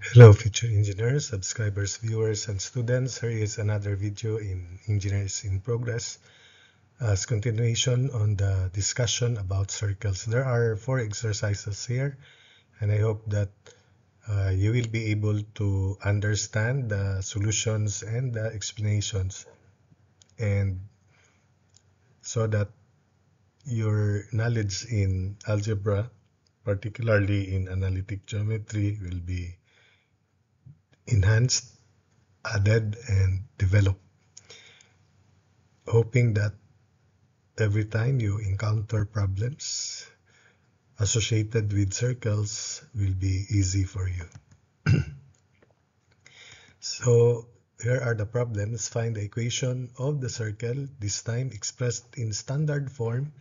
Hello future engineers, subscribers, viewers, and students. Here is another video in Engineers in Progress as continuation on the discussion about circles. There are four exercises here and I hope that uh, you will be able to understand the solutions and the explanations and so that your knowledge in algebra, particularly in analytic geometry, will be enhanced, added, and developed. Hoping that every time you encounter problems associated with circles will be easy for you. so here are the problems. Find the equation of the circle, this time expressed in standard form,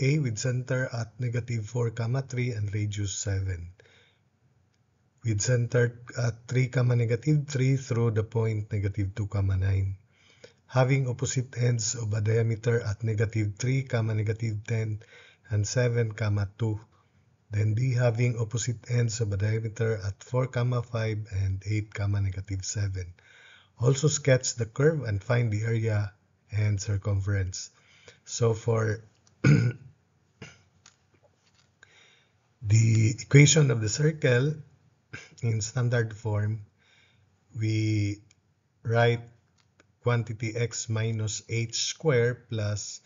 A with center at negative 4, comma 3 and radius 7 with center at uh, 3 comma negative 3 through the point negative 2 comma 9. Having opposite ends of a diameter at negative 3 comma negative 10 and 7 comma 2. Then B having opposite ends of a diameter at 4 comma 5 and 8 comma negative 7. Also sketch the curve and find the area and circumference. So for the equation of the circle, in standard form, we write quantity x minus h square plus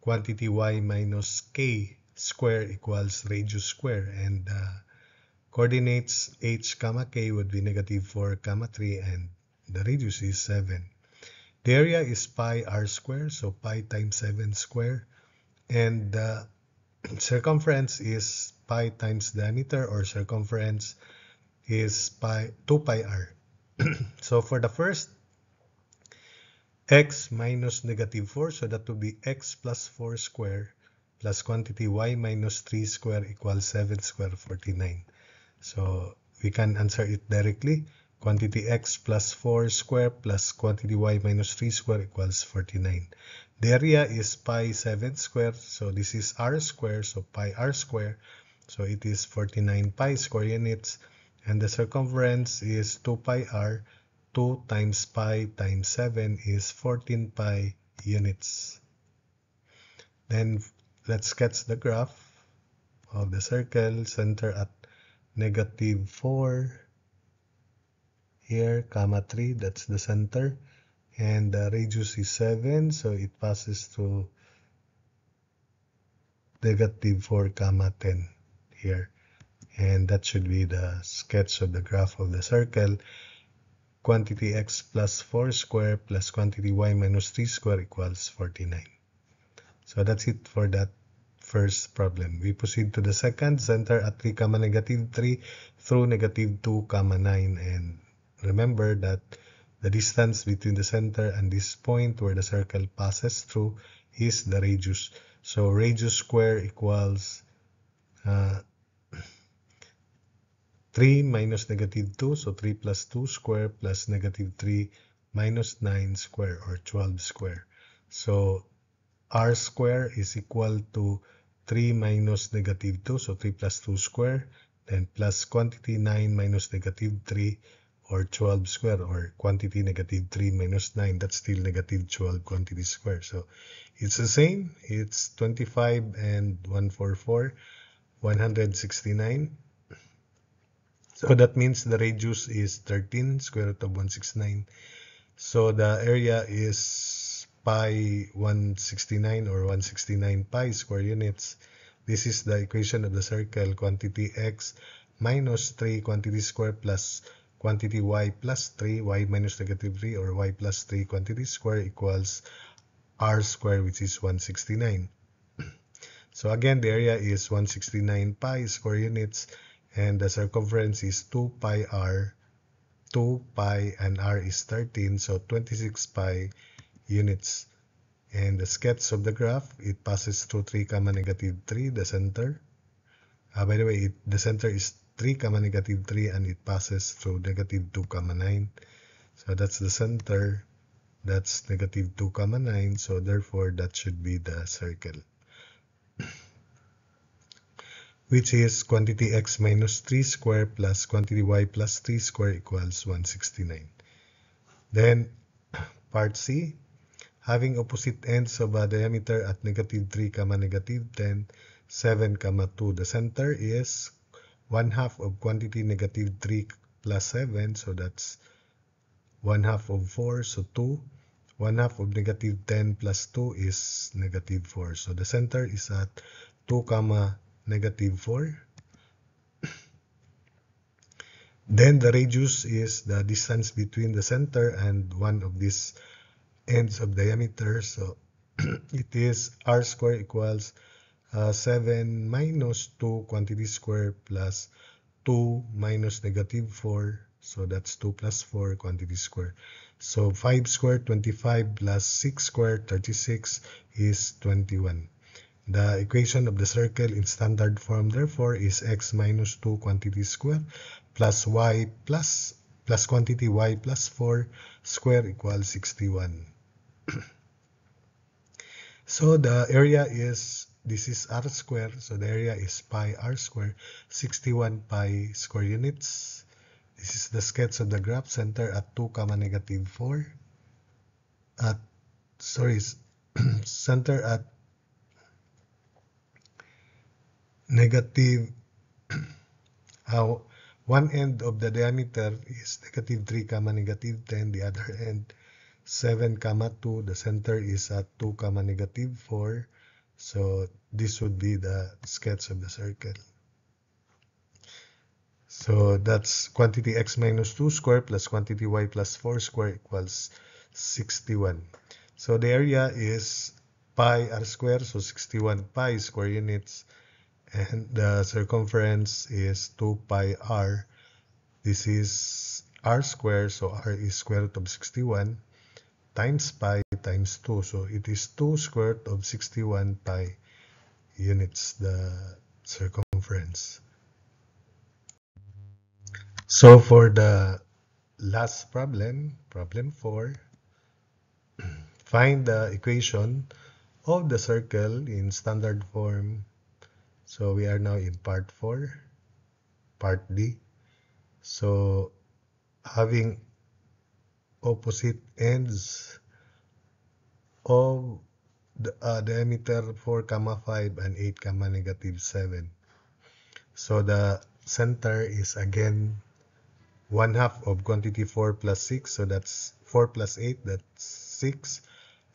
quantity y minus k square equals radius square and uh, coordinates h comma k would be negative 4 comma 3 and the radius is 7 the area is pi r square so pi times 7 square and the circumference is pi times diameter or circumference is pi 2 pi r. so for the first x minus negative 4 so that would be x plus 4 square plus quantity y minus 3 square equals 7 square 49 so we can answer it directly quantity x plus 4 square plus quantity y minus 3 square equals 49 the area is pi 7 square so this is r square so pi r square so it is 49 pi square units and the circumference is 2 pi r. 2 times pi times 7 is 14 pi units. Then let's sketch the graph of the circle center at negative 4 here comma 3 that's the center and the radius is 7 so it passes to negative 4 comma 10 here and that should be the sketch of the graph of the circle. Quantity x plus 4 square plus quantity y minus 3 square equals 49. So that's it for that first problem. We proceed to the second, center at 3 comma negative 3 through negative 2 comma 9 and remember that the distance between the center and this point where the circle passes through is the radius. So radius square equals uh, 3 minus negative 2, so 3 plus 2 square plus negative 3 minus 9 square or 12 square. So r square is equal to 3 minus negative 2, so 3 plus 2 square, then plus quantity 9 minus negative 3 or 12 square or quantity negative 3 minus 9, that's still negative 12 quantity square. So it's the same, it's 25 and 144, 169. So that means the radius is 13 square root of 169. So the area is pi 169 or 169 pi square units. This is the equation of the circle quantity x minus 3 quantity square plus quantity y plus 3 y minus negative 3 or y plus 3 quantity square equals r square which is 169. So again the area is 169 pi square units and the circumference is 2 pi r 2 pi and r is 13 so 26 pi units and the sketch of the graph it passes through 3 comma negative 3 the center uh, by the way it, the center is 3 comma negative 3 and it passes through negative 2 comma 9 so that's the center that's negative 2 comma 9 so therefore that should be the circle which is quantity x minus 3 square plus quantity y plus 3 square equals 169. Then part C, having opposite ends of a diameter at negative 3 comma negative 10, 7 comma 2, the center is 1 half of quantity negative 3 plus 7, so that's 1 half of 4, so 2. 1 half of negative 10 plus 2 is negative 4. So the center is at 2 comma negative 4. then the radius is the distance between the center and one of these ends of diameter. So it is r square equals uh, 7 minus 2 quantity square plus 2 minus negative 4. So that's 2 plus 4 quantity square. So 5 square 25 plus 6 square 36 is 21. The equation of the circle in standard form therefore is x minus 2 quantity square plus y plus plus quantity y plus 4 square equals 61. so the area is, this is r square, so the area is pi r square, 61 pi square units. This is the sketch of the graph center at 2 comma negative 4. At, sorry, center at negative how one end of the diameter is negative 3 comma negative 10 the other end 7 comma 2 the center is at 2 comma negative 4 so this would be the sketch of the circle so that's quantity x minus 2 square plus quantity y plus 4 square equals 61 so the area is pi r square so 61 pi square units and the circumference is 2 pi r. This is r squared, so r is square root of 61 times pi times 2. So it is 2 square root of 61 pi units, the circumference. So for the last problem, problem 4, find the equation of the circle in standard form so we are now in part 4, part D. So having opposite ends of the uh, diameter 4 comma 5 and 8 comma negative 7 so the center is again one half of quantity 4 plus 6 so that's 4 plus 8 that's 6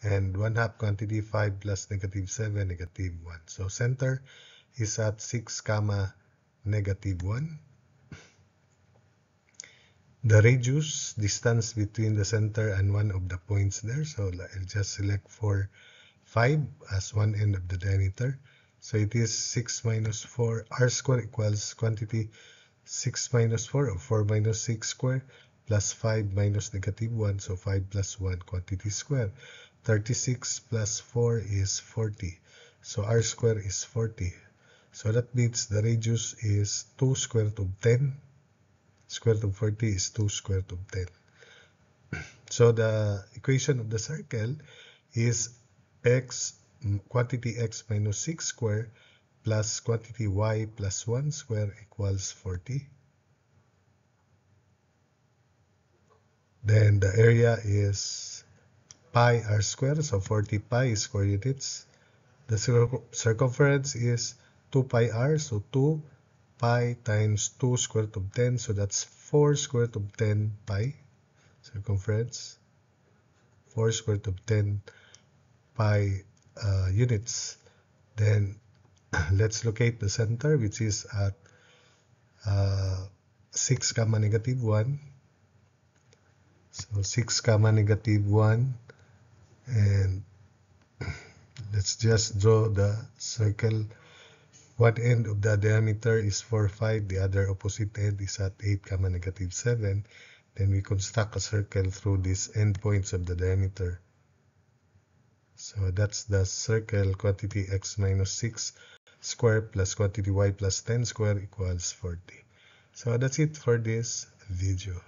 and one half quantity 5 plus negative 7 negative 1 so center is at 6 comma negative 1. The radius distance between the center and one of the points there. So I'll just select for 5 as one end of the diameter. So it is 6 minus 4 r squared equals quantity 6 minus 4 or 4 minus 6 squared 5 minus negative 1. So 5 plus 1 quantity squared. 36 plus 4 is 40. So r squared is 40. So that means the radius is 2 square root of 10. Square root of 40 is 2 square root of 10. So the equation of the circle is x mm, quantity x minus 6 square plus quantity y plus 1 square equals 40. Then the area is pi r squared, so 40 pi square units. The circumference is 2 pi r. So 2 pi times 2 square root of 10. So that's 4 square root of 10 pi circumference. 4 square root of 10 pi uh, units. Then let's locate the center which is at uh, 6 comma negative 1. So 6 comma negative 1 and let's just draw the circle one end of the diameter is 4, 5. The other opposite end is at 8, comma negative 7. Then we construct a circle through these endpoints of the diameter. So that's the circle quantity x minus 6 square plus quantity y plus 10 square equals 40. So that's it for this video.